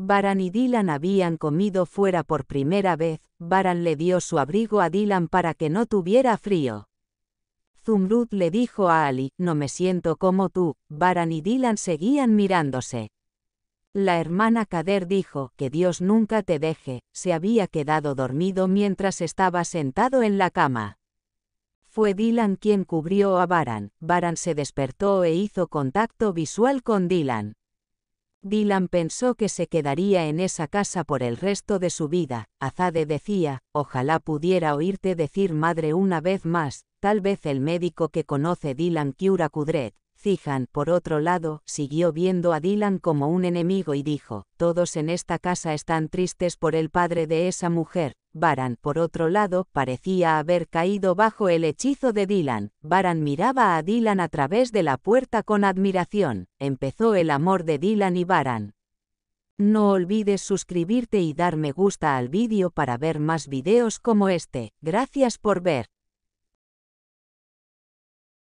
Baran y Dylan habían comido fuera por primera vez, Baran le dio su abrigo a Dylan para que no tuviera frío. Zumrud le dijo a Ali, no me siento como tú, Baran y Dylan seguían mirándose. La hermana Kader dijo, que Dios nunca te deje, se había quedado dormido mientras estaba sentado en la cama. Fue Dylan quien cubrió a Baran, Baran se despertó e hizo contacto visual con Dylan. Dylan pensó que se quedaría en esa casa por el resto de su vida. Azade decía, ojalá pudiera oírte decir madre una vez más, tal vez el médico que conoce Dylan Kiura Kudret. Zijan, por otro lado, siguió viendo a Dylan como un enemigo y dijo, todos en esta casa están tristes por el padre de esa mujer, Baran, por otro lado, parecía haber caído bajo el hechizo de Dylan. Baran miraba a Dylan a través de la puerta con admiración. Empezó el amor de Dylan y Baran. No olvides suscribirte y dar me gusta al vídeo para ver más vídeos como este. Gracias por ver.